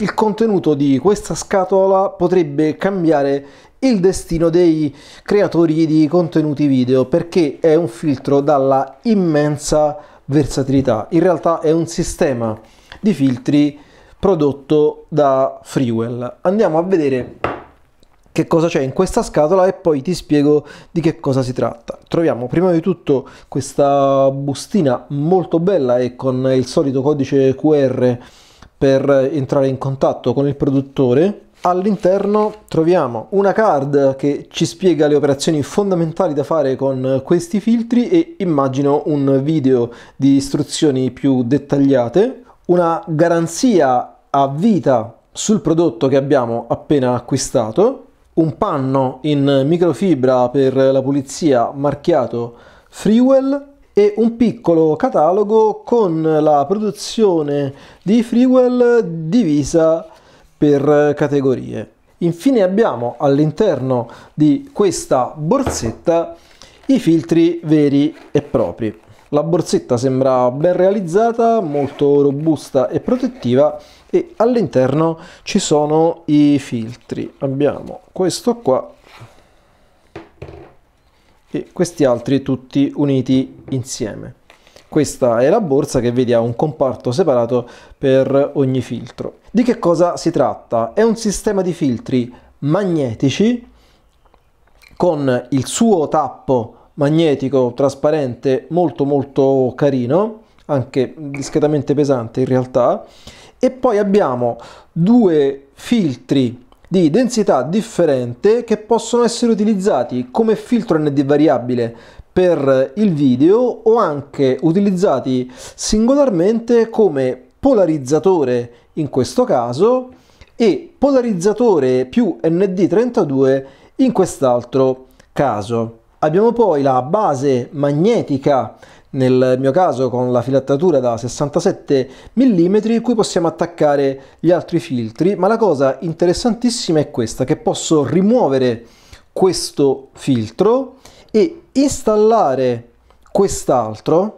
il contenuto di questa scatola potrebbe cambiare il destino dei creatori di contenuti video perché è un filtro dalla immensa versatilità. In realtà è un sistema di filtri prodotto da Freewell. Andiamo a vedere che cosa c'è in questa scatola e poi ti spiego di che cosa si tratta. Troviamo prima di tutto questa bustina molto bella e con il solito codice QR per entrare in contatto con il produttore. All'interno troviamo una card che ci spiega le operazioni fondamentali da fare con questi filtri e immagino un video di istruzioni più dettagliate, una garanzia a vita sul prodotto che abbiamo appena acquistato, un panno in microfibra per la pulizia marchiato Freewell e un piccolo catalogo con la produzione di Freewell divisa per categorie. Infine abbiamo all'interno di questa borsetta i filtri veri e propri. La borsetta sembra ben realizzata, molto robusta e protettiva e all'interno ci sono i filtri. Abbiamo questo qua e questi altri tutti uniti insieme. Questa è la borsa che vedi ha un comparto separato per ogni filtro. Di che cosa si tratta? È un sistema di filtri magnetici con il suo tappo magnetico trasparente molto molto carino, anche discretamente pesante in realtà, e poi abbiamo due filtri di densità differente che possono essere utilizzati come filtro ND variabile per il video o anche utilizzati singolarmente come polarizzatore in questo caso e polarizzatore più ND32 in quest'altro caso. Abbiamo poi la base magnetica, nel mio caso con la filattatura da 67 mm, cui possiamo attaccare gli altri filtri, ma la cosa interessantissima è questa, che posso rimuovere questo filtro e installare quest'altro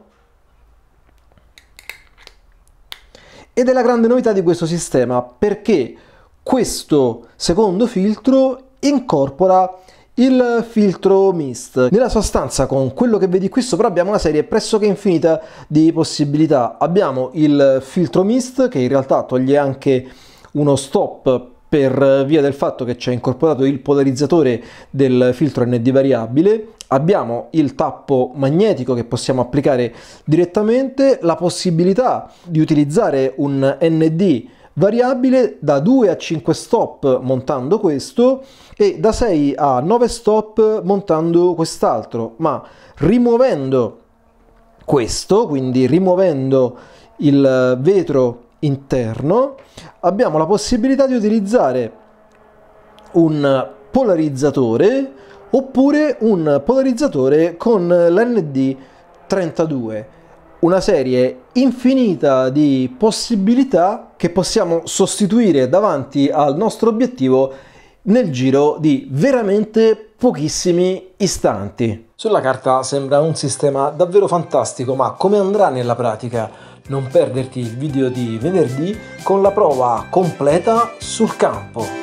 ed è la grande novità di questo sistema perché questo secondo filtro incorpora il filtro mist. Nella sostanza con quello che vedi qui sopra abbiamo una serie pressoché infinita di possibilità. Abbiamo il filtro mist che in realtà toglie anche uno stop per via del fatto che c'è incorporato il polarizzatore del filtro ND variabile, abbiamo il tappo magnetico che possiamo applicare direttamente, la possibilità di utilizzare un ND variabile da 2 a 5 stop montando questo e da 6 a 9 stop montando quest'altro, ma rimuovendo questo, quindi rimuovendo il vetro interno, abbiamo la possibilità di utilizzare un polarizzatore oppure un polarizzatore con l'ND32 una serie infinita di possibilità che possiamo sostituire davanti al nostro obiettivo nel giro di veramente pochissimi istanti. Sulla carta sembra un sistema davvero fantastico, ma come andrà nella pratica? Non perderti il video di venerdì con la prova completa sul campo.